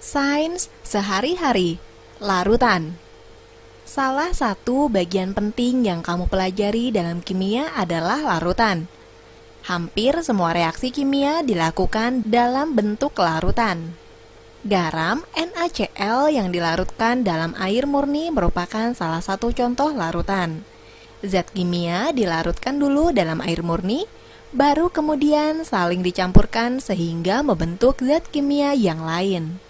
Sains sehari-hari, larutan. Salah satu bagian penting yang kamu pelajari dalam kimia adalah larutan. Hampir semua reaksi kimia dilakukan dalam bentuk larutan. Garam NaCl yang dilarutkan dalam air murni merupakan salah satu contoh larutan. Zat kimia dilarutkan dulu dalam air murni, baru kemudian saling dicampurkan sehingga membentuk zat kimia yang lain.